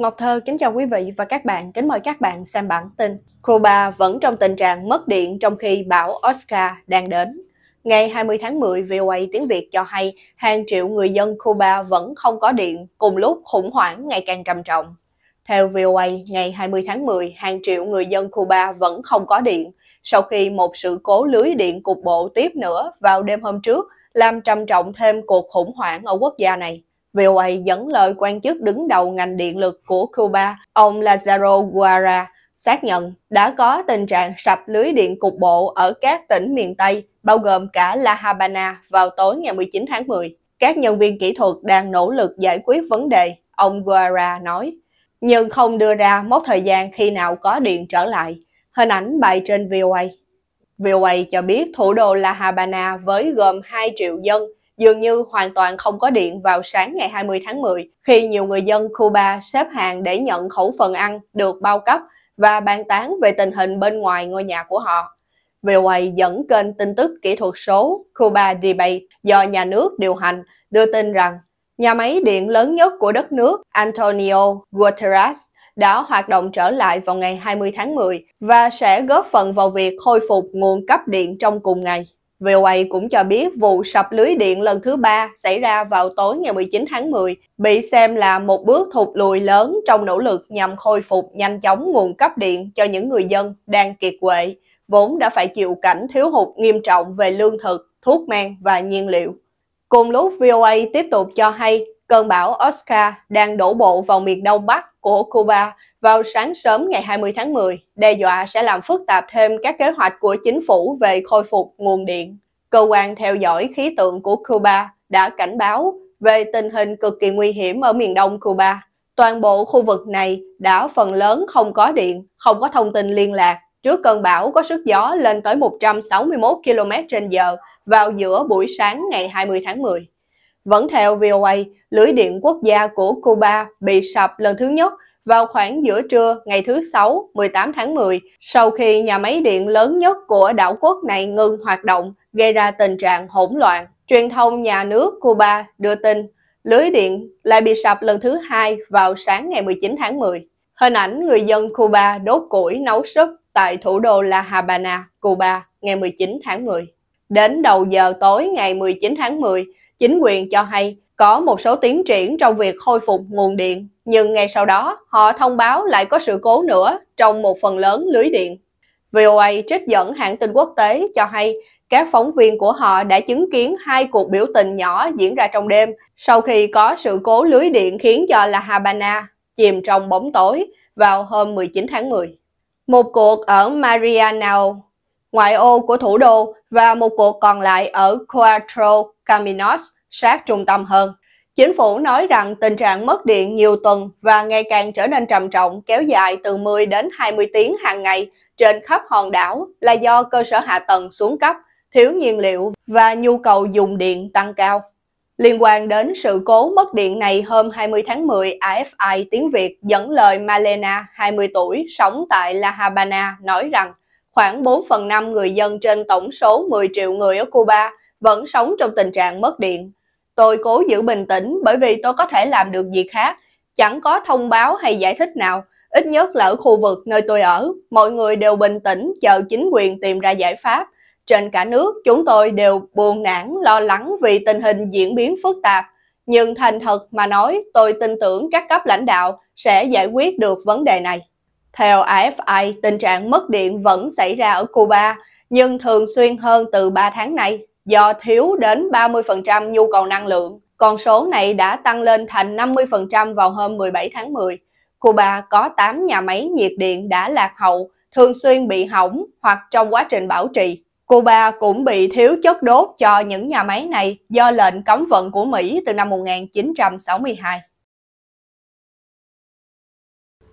Ngọc Thơ kính chào quý vị và các bạn, kính mời các bạn xem bản tin. Cuba vẫn trong tình trạng mất điện trong khi bão Oscar đang đến. Ngày 20 tháng 10, VOA tiếng Việt cho hay hàng triệu người dân Cuba vẫn không có điện, cùng lúc khủng hoảng ngày càng trầm trọng. Theo VOA, ngày 20 tháng 10, hàng triệu người dân Cuba vẫn không có điện sau khi một sự cố lưới điện cục bộ tiếp nữa vào đêm hôm trước làm trầm trọng thêm cuộc khủng hoảng ở quốc gia này. VOA dẫn lời quan chức đứng đầu ngành điện lực của Cuba, ông Lazaro Guara, xác nhận đã có tình trạng sập lưới điện cục bộ ở các tỉnh miền Tây, bao gồm cả La Habana vào tối ngày 19 tháng 10. Các nhân viên kỹ thuật đang nỗ lực giải quyết vấn đề, ông Guara nói, nhưng không đưa ra mốc thời gian khi nào có điện trở lại. Hình ảnh bài trên VOA. VOA cho biết thủ đô La Habana với gồm 2 triệu dân dường như hoàn toàn không có điện vào sáng ngày 20 tháng 10 khi nhiều người dân Cuba xếp hàng để nhận khẩu phần ăn được bao cấp và bàn tán về tình hình bên ngoài ngôi nhà của họ. Về VOA dẫn kênh tin tức kỹ thuật số Cuba Debate do nhà nước điều hành đưa tin rằng nhà máy điện lớn nhất của đất nước Antonio Guterres đã hoạt động trở lại vào ngày 20 tháng 10 và sẽ góp phần vào việc khôi phục nguồn cấp điện trong cùng ngày. VOA cũng cho biết vụ sập lưới điện lần thứ ba xảy ra vào tối ngày 19 tháng 10 bị xem là một bước thụt lùi lớn trong nỗ lực nhằm khôi phục nhanh chóng nguồn cấp điện cho những người dân đang kiệt quệ, vốn đã phải chịu cảnh thiếu hụt nghiêm trọng về lương thực, thuốc men và nhiên liệu. Cùng lúc VOA tiếp tục cho hay cơn bão Oscar đang đổ bộ vào miền đông bắc của Cuba vào sáng sớm ngày 20 tháng 10, đe dọa sẽ làm phức tạp thêm các kế hoạch của chính phủ về khôi phục nguồn điện. Cơ quan theo dõi khí tượng của Cuba đã cảnh báo về tình hình cực kỳ nguy hiểm ở miền đông Cuba. Toàn bộ khu vực này đã phần lớn không có điện, không có thông tin liên lạc. Trước cơn bão có sức gió lên tới 161 km h vào giữa buổi sáng ngày 20 tháng 10. Vẫn theo VOA, lưới điện quốc gia của Cuba bị sập lần thứ nhất vào khoảng giữa trưa ngày thứ Sáu 18 tháng 10 sau khi nhà máy điện lớn nhất của đảo quốc này ngừng hoạt động gây ra tình trạng hỗn loạn. Truyền thông nhà nước Cuba đưa tin lưới điện lại bị sập lần thứ hai vào sáng ngày 19 tháng 10. Hình ảnh người dân Cuba đốt củi nấu súp tại thủ đô La Habana, Cuba ngày 19 tháng 10. Đến đầu giờ tối ngày 19 tháng 10, Chính quyền cho hay có một số tiến triển trong việc khôi phục nguồn điện, nhưng ngay sau đó họ thông báo lại có sự cố nữa trong một phần lớn lưới điện. VOA trích dẫn hãng tin quốc tế cho hay các phóng viên của họ đã chứng kiến hai cuộc biểu tình nhỏ diễn ra trong đêm sau khi có sự cố lưới điện khiến cho La Habana chìm trong bóng tối vào hôm 19 tháng 10. Một cuộc ở Marianao, ngoại ô của thủ đô và một cuộc còn lại ở Cuatro, Caminos sát trung tâm hơn. Chính phủ nói rằng tình trạng mất điện nhiều tuần và ngày càng trở nên trầm trọng kéo dài từ 10 đến 20 tiếng hàng ngày trên khắp hòn đảo là do cơ sở hạ tầng xuống cấp, thiếu nhiên liệu và nhu cầu dùng điện tăng cao. Liên quan đến sự cố mất điện này hôm 20 tháng 10, AFI tiếng Việt dẫn lời Malena, 20 tuổi, sống tại La Habana, nói rằng khoảng 4 phần 5 người dân trên tổng số 10 triệu người ở Cuba vẫn sống trong tình trạng mất điện. Tôi cố giữ bình tĩnh bởi vì tôi có thể làm được gì khác, chẳng có thông báo hay giải thích nào, ít nhất là ở khu vực nơi tôi ở, mọi người đều bình tĩnh chờ chính quyền tìm ra giải pháp. Trên cả nước, chúng tôi đều buồn nản, lo lắng vì tình hình diễn biến phức tạp. Nhưng thành thật mà nói, tôi tin tưởng các cấp lãnh đạo sẽ giải quyết được vấn đề này. Theo AFI, tình trạng mất điện vẫn xảy ra ở Cuba, nhưng thường xuyên hơn từ 3 tháng nay do thiếu đến 30% nhu cầu năng lượng. Con số này đã tăng lên thành 50% vào hôm 17 tháng 10. Cuba có 8 nhà máy nhiệt điện đã lạc hậu, thường xuyên bị hỏng hoặc trong quá trình bảo trì. Cuba cũng bị thiếu chất đốt cho những nhà máy này do lệnh cấm vận của Mỹ từ năm 1962.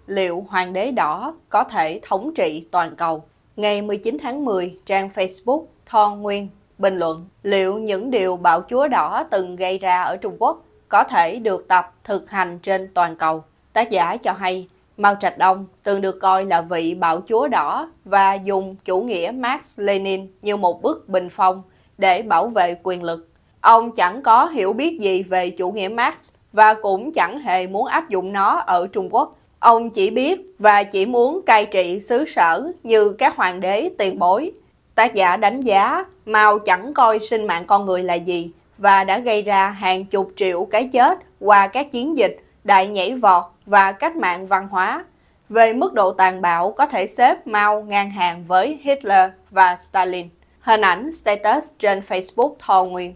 Liệu Hoàng đế đỏ có thể thống trị toàn cầu? Ngày 19 tháng 10, trang Facebook Thon Nguyên bình luận liệu những điều bạo chúa đỏ từng gây ra ở Trung Quốc có thể được tập thực hành trên toàn cầu. Tác giả cho hay Mao Trạch Đông từng được coi là vị bạo chúa đỏ và dùng chủ nghĩa Marx Lenin như một bức bình phong để bảo vệ quyền lực. Ông chẳng có hiểu biết gì về chủ nghĩa Marx và cũng chẳng hề muốn áp dụng nó ở Trung Quốc. Ông chỉ biết và chỉ muốn cai trị xứ sở như các hoàng đế tiền bối Tác giả đánh giá Mao chẳng coi sinh mạng con người là gì và đã gây ra hàng chục triệu cái chết qua các chiến dịch, đại nhảy vọt và cách mạng văn hóa. Về mức độ tàn bạo có thể xếp Mao ngang hàng với Hitler và Stalin. Hình ảnh status trên Facebook Thò Nguyên.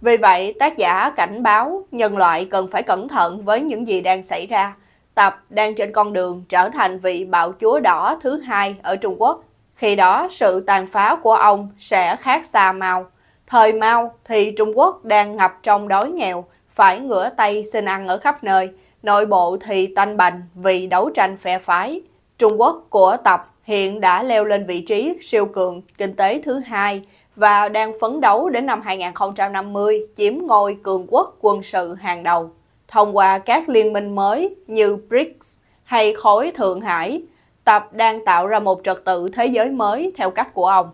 Vì vậy, tác giả cảnh báo nhân loại cần phải cẩn thận với những gì đang xảy ra. Tập đang trên con đường trở thành vị bạo chúa đỏ thứ hai ở Trung Quốc khi đó, sự tàn phá của ông sẽ khác xa Mao. Thời Mao thì Trung Quốc đang ngập trong đói nghèo, phải ngửa tay xin ăn ở khắp nơi. Nội bộ thì tanh bành vì đấu tranh phe phái. Trung Quốc của Tập hiện đã leo lên vị trí siêu cường kinh tế thứ hai và đang phấn đấu đến năm 2050 chiếm ngôi cường quốc quân sự hàng đầu. Thông qua các liên minh mới như BRICS hay khối Thượng Hải, tập đang tạo ra một trật tự thế giới mới theo cách của ông.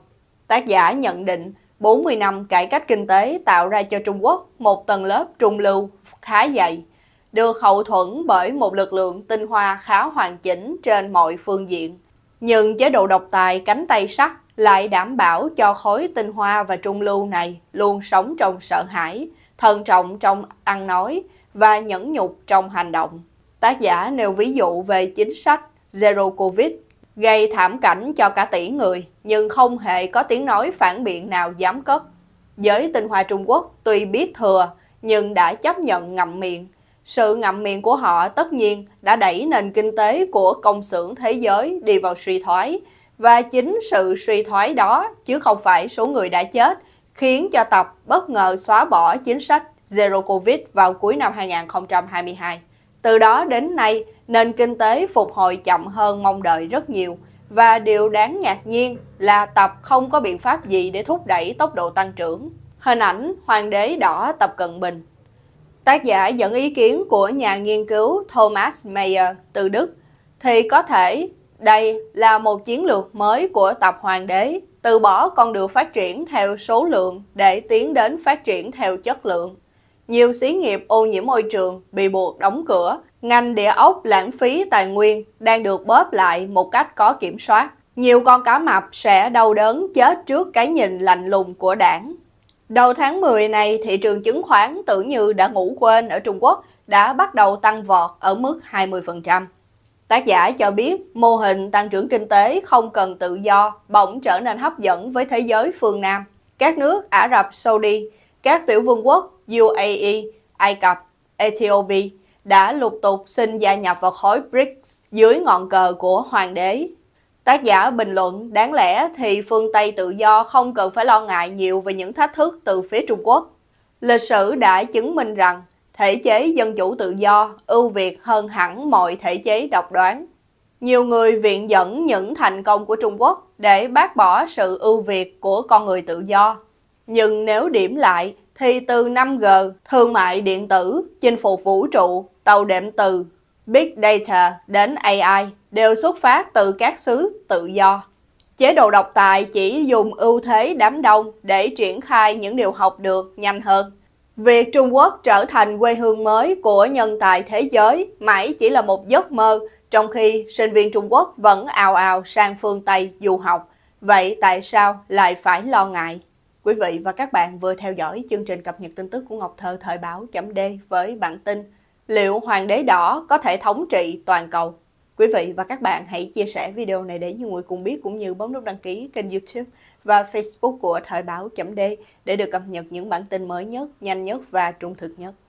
Tác giả nhận định 40 năm cải cách kinh tế tạo ra cho Trung Quốc một tầng lớp trung lưu khá dày, được hậu thuẫn bởi một lực lượng tinh hoa khá hoàn chỉnh trên mọi phương diện. Nhưng chế độ độc tài cánh tay sắt lại đảm bảo cho khối tinh hoa và trung lưu này luôn sống trong sợ hãi, thận trọng trong ăn nói và nhẫn nhục trong hành động. Tác giả nêu ví dụ về chính sách Zero Covid gây thảm cảnh cho cả tỷ người nhưng không hề có tiếng nói phản biện nào dám cất. Giới tinh hoa Trung Quốc tuy biết thừa nhưng đã chấp nhận ngậm miệng. Sự ngậm miệng của họ tất nhiên đã đẩy nền kinh tế của công xưởng thế giới đi vào suy thoái và chính sự suy thoái đó chứ không phải số người đã chết khiến cho Tập bất ngờ xóa bỏ chính sách Zero Covid vào cuối năm 2022. Từ đó đến nay, nền kinh tế phục hồi chậm hơn mong đợi rất nhiều và điều đáng ngạc nhiên là Tập không có biện pháp gì để thúc đẩy tốc độ tăng trưởng. Hình ảnh Hoàng đế đỏ Tập Cận Bình Tác giả dẫn ý kiến của nhà nghiên cứu Thomas Mayer từ Đức thì có thể đây là một chiến lược mới của Tập Hoàng đế từ bỏ con đường phát triển theo số lượng để tiến đến phát triển theo chất lượng. Nhiều xí nghiệp ô nhiễm môi trường bị buộc đóng cửa, ngành địa ốc lãng phí tài nguyên đang được bóp lại một cách có kiểm soát. Nhiều con cá mập sẽ đau đớn chết trước cái nhìn lạnh lùng của đảng. Đầu tháng 10 này, thị trường chứng khoán tưởng như đã ngủ quên ở Trung Quốc đã bắt đầu tăng vọt ở mức 20%. Tác giả cho biết mô hình tăng trưởng kinh tế không cần tự do bỗng trở nên hấp dẫn với thế giới phương Nam. Các nước Ả Rập Saudi, các tiểu vương quốc UAE, Ai Cập, Ethiopia đã lục tục xin gia nhập vào khối BRICS dưới ngọn cờ của Hoàng đế. Tác giả bình luận, đáng lẽ thì phương Tây tự do không cần phải lo ngại nhiều về những thách thức từ phía Trung Quốc. Lịch sử đã chứng minh rằng thể chế dân chủ tự do ưu việt hơn hẳn mọi thể chế độc đoán. Nhiều người viện dẫn những thành công của Trung Quốc để bác bỏ sự ưu việt của con người tự do. Nhưng nếu điểm lại, thì từ 5G, thương mại điện tử, chinh phục vũ trụ, tàu đệm từ, Big Data đến AI đều xuất phát từ các xứ tự do. Chế độ độc tài chỉ dùng ưu thế đám đông để triển khai những điều học được nhanh hơn. Việc Trung Quốc trở thành quê hương mới của nhân tài thế giới mãi chỉ là một giấc mơ, trong khi sinh viên Trung Quốc vẫn ào ào sang phương Tây du học. Vậy tại sao lại phải lo ngại? Quý vị và các bạn vừa theo dõi chương trình cập nhật tin tức của Ngọc Thơ Thời báo chấm D với bản tin Liệu Hoàng đế đỏ có thể thống trị toàn cầu? Quý vị và các bạn hãy chia sẻ video này để nhiều người cùng biết cũng như bấm nút đăng ký kênh youtube và facebook của Thời báo chấm D để được cập nhật những bản tin mới nhất, nhanh nhất và trung thực nhất.